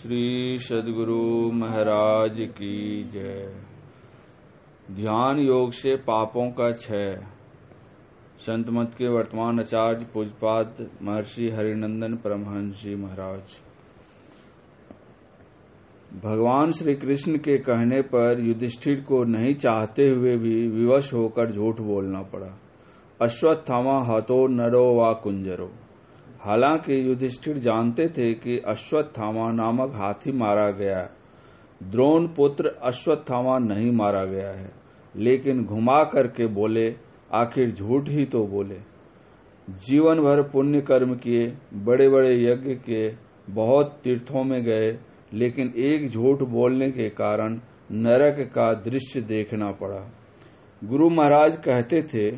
श्री सदगुरु महाराज की जय ध्यान योग से पापों का क्षय संत मत के वर्तमान आचार्य पूजपात महर्षि हरिनंदन परमहंस जी महाराज भगवान श्री कृष्ण के कहने पर युधिष्ठिर को नहीं चाहते हुए भी विवश होकर झूठ बोलना पड़ा अश्वत्थामा हतो नरो व कुंजरो हालांकि युधिष्ठिर जानते थे कि अश्वत्थामा नामक हाथी मारा गया द्रोण पुत्र अश्वत्थामा नहीं मारा गया है लेकिन घुमा करके बोले आखिर झूठ ही तो बोले जीवन भर पुण्य कर्म किए बड़े बड़े यज्ञ किए बहुत तीर्थों में गए लेकिन एक झूठ बोलने के कारण नरक का दृश्य देखना पड़ा गुरु महाराज कहते थे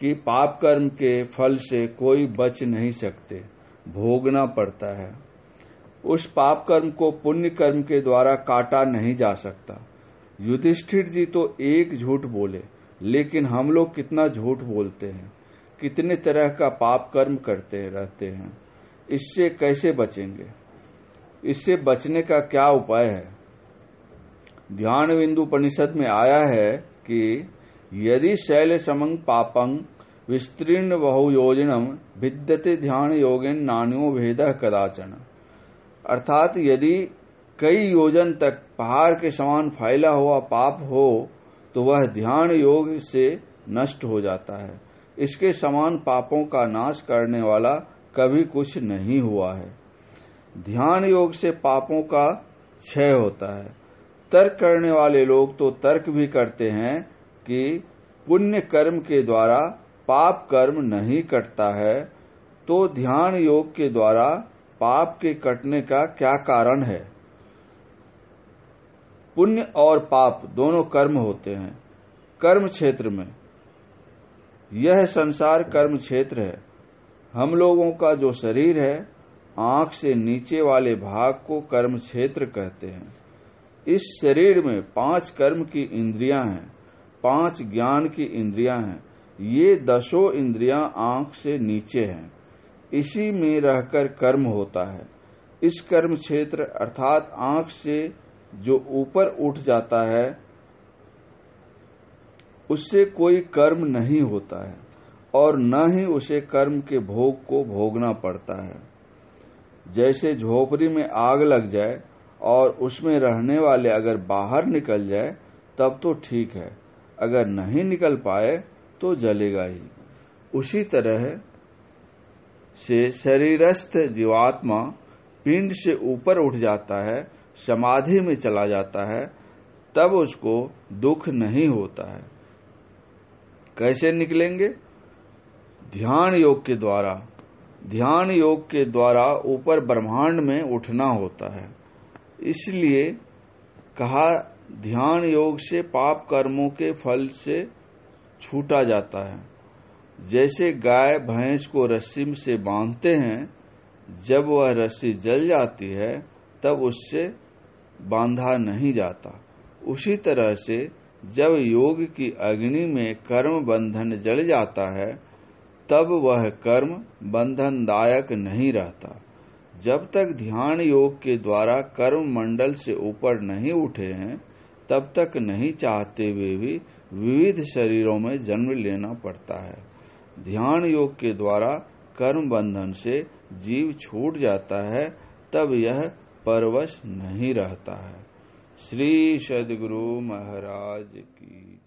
कि पाप कर्म के फल से कोई बच नहीं सकते भोगना पड़ता है उस पाप कर्म को पुण्य कर्म के द्वारा काटा नहीं जा सकता युधिष्ठिर जी तो एक झूठ बोले लेकिन हम लोग कितना झूठ बोलते हैं कितने तरह का पाप कर्म करते रहते हैं इससे कैसे बचेंगे इससे बचने का क्या उपाय है ध्यान बिंदु परिषद में आया है कि यदि शैल समंग पापं विस्तीर्ण बहुयोजनम भिद्यते ध्यान योगेन नान्यो भेद कदाचन अर्थात यदि कई योजन तक पहाड़ के समान फैला हुआ पाप हो तो वह ध्यान योग से नष्ट हो जाता है इसके समान पापों का नाश करने वाला कभी कुछ नहीं हुआ है ध्यान योग से पापों का क्षय होता है तर्क करने वाले लोग तो तर्क भी करते हैं कि पुण्य कर्म के द्वारा पाप कर्म नहीं कटता है तो ध्यान योग के द्वारा पाप के कटने का क्या कारण है पुण्य और पाप दोनों कर्म होते हैं कर्म क्षेत्र में यह संसार कर्म क्षेत्र है हम लोगों का जो शरीर है आंख से नीचे वाले भाग को कर्म क्षेत्र कहते हैं इस शरीर में पांच कर्म की इंद्रियां हैं पांच ज्ञान की इंद्रियां हैं ये दसों इंद्रियां आंख से नीचे हैं इसी में रहकर कर्म होता है इस कर्म क्षेत्र अर्थात आंख से जो ऊपर उठ जाता है उससे कोई कर्म नहीं होता है और न ही उसे कर्म के भोग को भोगना पड़ता है जैसे झोपड़ी में आग लग जाए और उसमें रहने वाले अगर बाहर निकल जाए तब तो ठीक है अगर नहीं निकल पाए तो जलेगा ही उसी तरह से शरीरस्थ जीवात्मा पिंड से ऊपर उठ जाता है समाधि में चला जाता है तब उसको दुख नहीं होता है कैसे निकलेंगे ध्यान योग के द्वारा ध्यान योग के द्वारा ऊपर ब्रह्मांड में उठना होता है इसलिए कहा ध्यान योग से पाप कर्मों के फल से छूटा जाता है जैसे गाय भैंस को रस्सी से बांधते हैं जब वह रस्सी जल जाती है तब उससे बांधा नहीं जाता उसी तरह से जब योग की अग्नि में कर्म बंधन जल जाता है तब वह कर्म बंधनदायक नहीं रहता जब तक ध्यान योग के द्वारा कर्म मंडल से ऊपर नहीं उठे हैं तब तक नहीं चाहते हुए भी विविध शरीरों में जन्म लेना पड़ता है ध्यान योग के द्वारा कर्म बंधन से जीव छूट जाता है तब यह परवश नहीं रहता है श्री सदगुरु महाराज की